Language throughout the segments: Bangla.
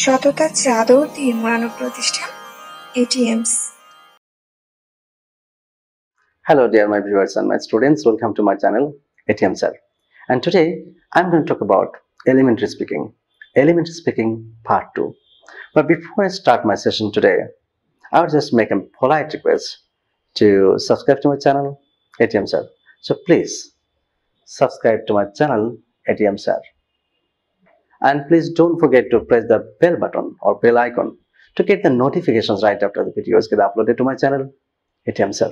সততার চাদর দিয়ে মোড়ানো Hello dear my viewers and my students welcome to my channel ATM sir and today I'm going to talk about elementary speaking elementary speaking part 2 but before I start my session today I would just make a polite request to subscribe to my channel ATM sir so please subscribe to my channel ATM sir And please don't forget to press the bell button or bell icon to get the notifications right after the videos get uploaded to my channel, ATM Sir.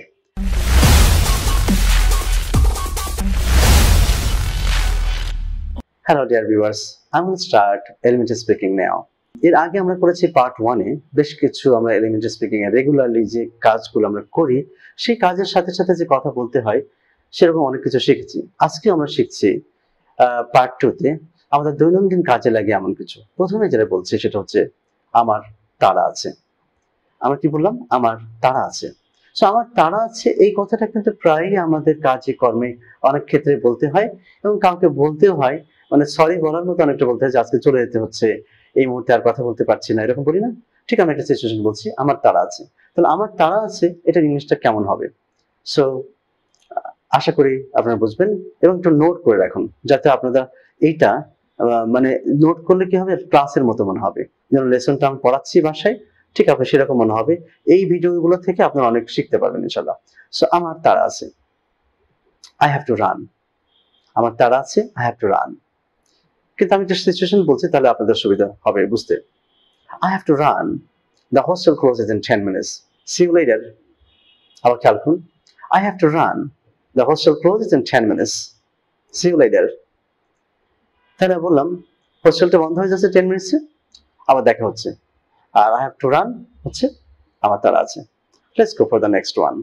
dear viewers, I'm going to start elementary speaking now. এর আগে আমরা করেছি পার্ট ওয়ানে বেশ কিছু আমরা এলিমেন্টারি স্পিকিং এর রেগুলারলি যে কাজগুলো আমরা করি সেই কাজের সাথে সাথে যে কথা বলতে হয় সেরকম অনেক কিছু শিখেছি আজকে আমরা শিখছি পার্ট টুতে আমাদের দৈনন্দিন কাজে লাগে এমন কিছু প্রথমে যেটা বলছি সেটা হচ্ছে আমার তারা আছে আমরা কি বললাম আমার তারা আছে সো আমার তারা আছে এই কথাটা কিন্তু প্রায়ই আমাদের কাজে কর্মে অনেক ক্ষেত্রে বলতে হয় এবং কাউকে বলতে হয় মানে সরি বলার মতো অনেকটা বলতে হয় যে আজকে চলে যেতে হচ্ছে এই মুহূর্তে আর কথা বলতে পারছি না এরকম বলি না ঠিক আমি একটা সিচুয়েশন বলছি আমার তারা আছে তাহলে আমার তারা আছে এটা ইংলিশটা কেমন হবে সো আশা করি আপনারা বুঝবেন এবং একটু নোট করে রাখুন যাতে আপনারা এইটা মানে নোট করলে কি হবে ক্লাসের মতো মনে হবে যেন লেসনটা আমি পড়াচ্ছি বাসায় ঠিক আছে সেরকম মনে হবে এই ভিডিওগুলো থেকে আপনারা অনেক শিখতে পারবেন ইনশাল্লাহ সো আমার তারা আছে আই হ্যাভ টু রান আমার তারা আছে আই হ্যাভ টু রান কিন্তু আমি যে সিচুয়েশন বলছি তাহলে আপনাদের সুবিধা হবে বুঝতে I have to run the hostel closes in ten minutes see you later আবার খেয়াল করুন I have to run the hostel closes in ten minutes see you later তাহলে বললাম হোস্টেলটা বন্ধ হয়ে যাচ্ছে টেন মিনিটসে আবার দেখা হচ্ছে আর আই হ্যাভ টু রান হচ্ছে আমার তারা আছে let's go for the next one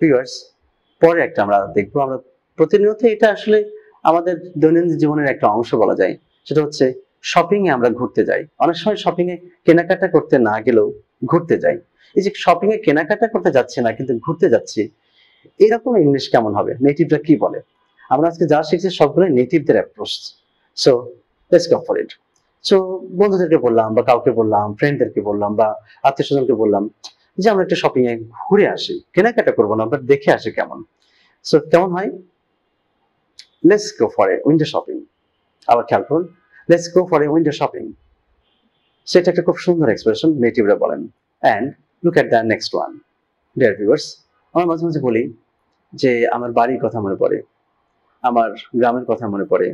viewers পরে একটা আমরা দেখবো আমরা প্রতিনিয়ত এটা আসলে আমাদের দৈনন্দিন জীবনের একটা অংশ বলা যায় সেটা হচ্ছে শপিং এ আমরা ঘুরতে যাই অনেক সময় শপিং এ কেনাকাটা করতে না গেলেও ঘুরতে যাই এই যে শপিং এ কেনাকাটা করতে যাচ্ছে না কিন্তু ঘুরতে যাচ্ছি এরকম ইংলিশ কেমন হবে নেটিভটা কি বলে আমরা আজকে যা শিখছি সবগুলো নেটিভদের approach so let's go for it so বন্ধুদেরকে বললাম বা কাউকে বললাম ফ্রেন্ডদেরকে বললাম বা আত্মীয় স্বজনকে বললাম যে আমরা একটা শপিং এ ঘুরে আসি কেনাকাটা করবো না বাট দেখে আসি কেমন সো কেমন হয় let's go for a window shopping আবার খেয়াল করুন let's go for a window shopping সেটা একটা খুব সুন্দর এক্সপ্রেশন নেটিভরা বলেন and look at the next one dear viewers আমার মাঝে মাঝে বলি যে আমার বাড়ির কথা মনে পড়ে আমার গ্রামের কথা মনে পড়ে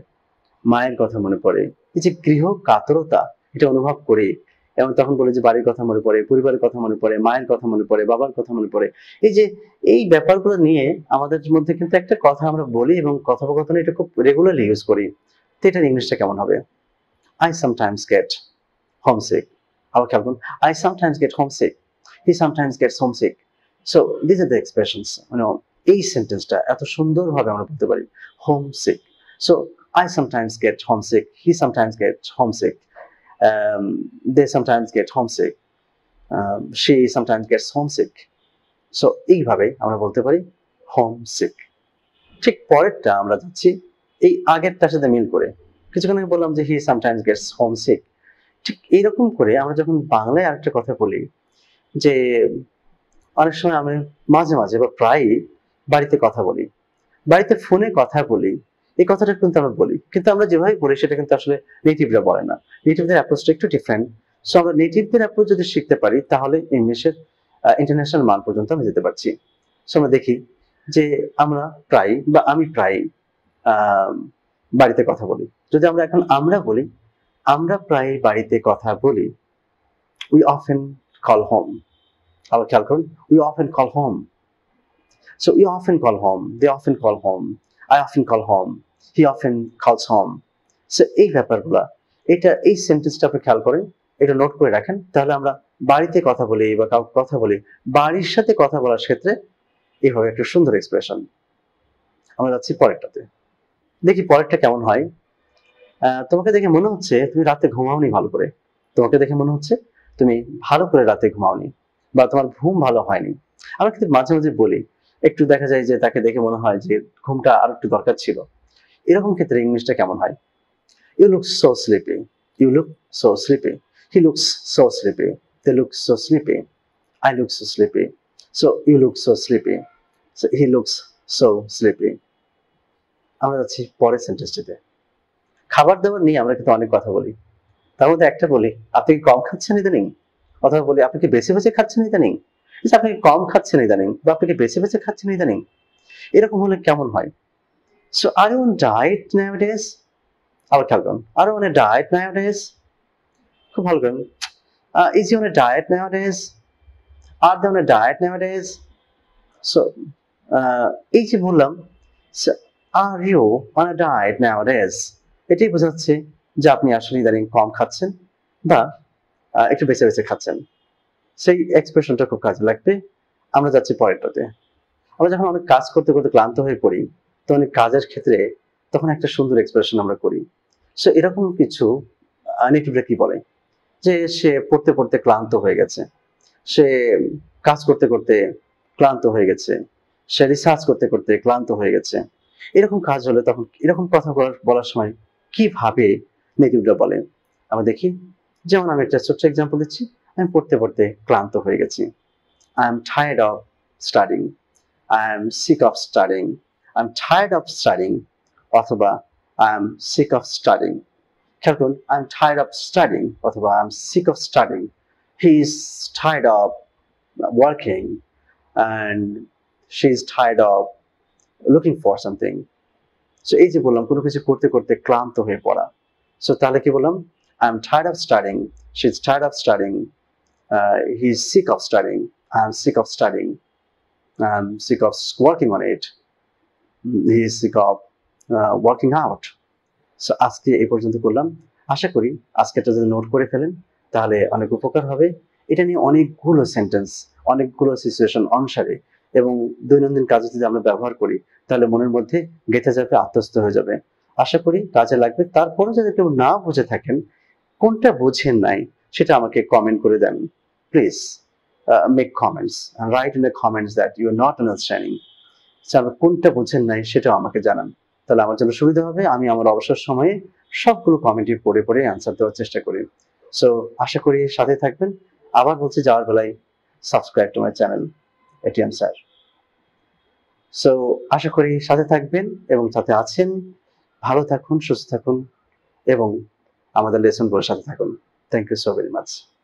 মায়ের কথা মনে পড়ে এই যে গৃহ কাতরতা এটা অনুভব করে এবং তখন বলে যে বাড়ির কথা মনে পড়ে পরিবারের কথা মনে পড়ে মায়ের কথা মনে পড়ে বাবার কথা মনে পড়ে এই যে এই ব্যাপারগুলো নিয়ে আমাদের মধ্যে কিন্তু একটা কথা আমরা বলি এবং কথোপকথনে এটা খুব রেগুলারলি ইউজ করি তো এটার ইংলিশটা কেমন হবে আই সামটাইমস গেট হোমসিক আবার খেয়াল করুন I sometimes get homesick he sometimes gets homesick so this are the expressions মানে এই সেন্টেন্সটা এত সুন্দরভাবে আমরা বলতে পারি homesick so I sometimes get homesick. He sometimes gets homesick. Um, they sometimes get homesick. Um, she sometimes gets homesick. So এইভাবে আমরা বলতে পারি homesick. ঠিক পরেরটা আমরা যাচ্ছি এই আগেরটার সাথে মিল করে কিছুক্ষণ আগে বললাম যে হি সামটাইমস গেটস হোমসিক ঠিক এইরকম করে আমরা যখন বাংলায় আরেকটা কথা বলি যে অনেক সময় আমি মাঝে মাঝে বা প্রায়ই বাড়িতে কথা বলি বাড়িতে ফোনে কথা বলি এই কথাটা কিন্তু আমরা বলি কিন্তু আমরা যেভাবে বলি সেটা কিন্তু আসলে নেটিভরা বলে না নেটিভদের অ্যাপ্রোচটা একটু ডিফারেন্ট সো আমরা নেটিভদের অ্যাপ্রোচ যদি শিখতে পারি তাহলে ইংলিশের ইন্টারন্যাশনাল মান পর্যন্ত আমি যেতে পারছি সো আমরা দেখি যে আমরা প্রায় বা আমি প্রায় বাড়িতে কথা বলি যদি আমরা এখন আমরা বলি আমরা প্রায় বাড়িতে কথা বলি উই অফেন কল হোম আবার খেয়াল করুন we often call home so we often call home they often call home I often call home he often calls home so এই ব্যাপারগুলো এটা এই সেন্টেন্সটা আপনি খেয়াল করেন এটা নোট করে রাখেন তাহলে আমরা বাড়িতে কথা বলি বা কাউকে কথা বলি বাড়ির সাথে কথা বলার ক্ষেত্রে এভাবে একটা সুন্দর এক্সপ্রেশন আমরা যাচ্ছি পরেরটাতে দেখি পরেরটা কেমন হয় তোমাকে দেখে মনে হচ্ছে তুমি রাতে ঘুমাওনি ভালো করে তোমাকে দেখে মনে হচ্ছে তুমি ভালো করে রাতে ঘুমাওনি বা তোমার ঘুম ভালো হয়নি আমরা কিন্তু মাঝে মাঝে বলি একটু দেখা যায় যে তাকে দেখে মনে হয় যে ঘুমটা আর একটু দরকার ছিল এরকম ক্ষেত্রে ইংলিশটা কেমন হয় you look so sleepy you look so sleepy he look so sleepy they look so sleepy I look so sleepy so you look so sleepy so he looks so sleepy আমরা যাচ্ছি পরের সেন্টেন্সটিতে খাবার দাবার নিয়ে আমরা কিন্তু অনেক কথা বলি তার মধ্যে একটা বলি আপনি কি কম খাচ্ছেন ইদানিং অথবা বলি আপনি কি বেশি বেশি খাচ্ছেন ইদানিং আপনি কম খাচ্ছেন ইদানিং বা আপনি কি বেশি বেশি খাচ্ছেন ইদানিং এরকম হলে কেমন হয় So are you on diet nowadays? আবার খেয়াল করুন আর অন এ ডায়েট নাওডেজ খুব ভালো করুন is you on a diet nowadays are they on a diet nowadays so এই যে বললাম are you on a diet nowadays এটাই বোঝাচ্ছে যে আপনি আসলে ইদানিং কম খাচ্ছেন বা একটু বেছে বেছে খাচ্ছেন সেই এক্সপ্রেশনটা খুব কাজে লাগবে আমরা যাচ্ছি পরেরটাতে আমরা যখন অনেক কাজ করতে করতে ক্লান্ত হয়ে পড়ি তখন কাজের ক্ষেত্রে তখন একটা সুন্দর এক্সপ্রেশন আমরা করি সো এরকম কিছু নেটিভরা কি বলে যে সে পড়তে পড়তে ক্লান্ত হয়ে গেছে সে কাজ করতে করতে ক্লান্ত হয়ে গেছে সে রিসার্চ করতে করতে ক্লান্ত হয়ে গেছে এরকম কাজ হলে তখন এরকম কথা বলার সময় কিভাবে নেটিভরা বলে আমরা দেখি যেমন আমি একটা ছোট্ট এক্সাম্পল দিচ্ছি আমি পড়তে পড়তে ক্লান্ত হয়ে গেছি I am tired of studying I am sick of studying I'm tired of studying. i am sick of studying. Kherkun, I'm tired of studying. Othoba, I'm sick of studying. is tired of working and is tired of looking for something. So, এই যে বললাম কোনো কিছু করতে করতে ক্লান্ত হয়ে পড়া সো তাহলে কি বললাম I am tired of studying she is tired of staring he is sick of studying I am sick of studying I am sick of working on it his working out so আজকে এই পর্যন্ত করলাম আশা করি আজকে আজকেটা যদি নোট করে ফেলেন তাহলে অনেক উপকার হবে এটা নিয়ে অনেকগুলো সেন্টেন্স অনেকগুলো সিচুয়েশন অনুসারে এবং দৈনন্দিন কাজে যদি আমরা ব্যবহার করি তাহলে মনের মধ্যে গেঁথে যাবে আত্মস্থ হয়ে যাবে আশা করি কাজে লাগবে তারপরে যদি কেউ না বুঝে থাকেন কোনটা বোঝেন নাই সেটা আমাকে কমেন্ট করে দেন please make comments write in the comments that you are not understanding sir কোনটা বোঝেন নাই সেটাও আমাকে জানান তাহলে আমার জন্য সুবিধা হবে আমি আমার অবসর সময়ে সবগুলো কমেন্টে পড়ে পড়ে অ্যান্সার দেওয়ার চেষ্টা করি সো আশা করি সাথে থাকবেন আবার বলছি যাওয়ার বেলায় subscribe to my channel ATM sir so আশা করি সাথে থাকবেন এবং সাথে আছেন ভালো থাকুন সুস্থ থাকুন এবং আমাদের লেসনগুলোর সাথে থাকুন thank you so very much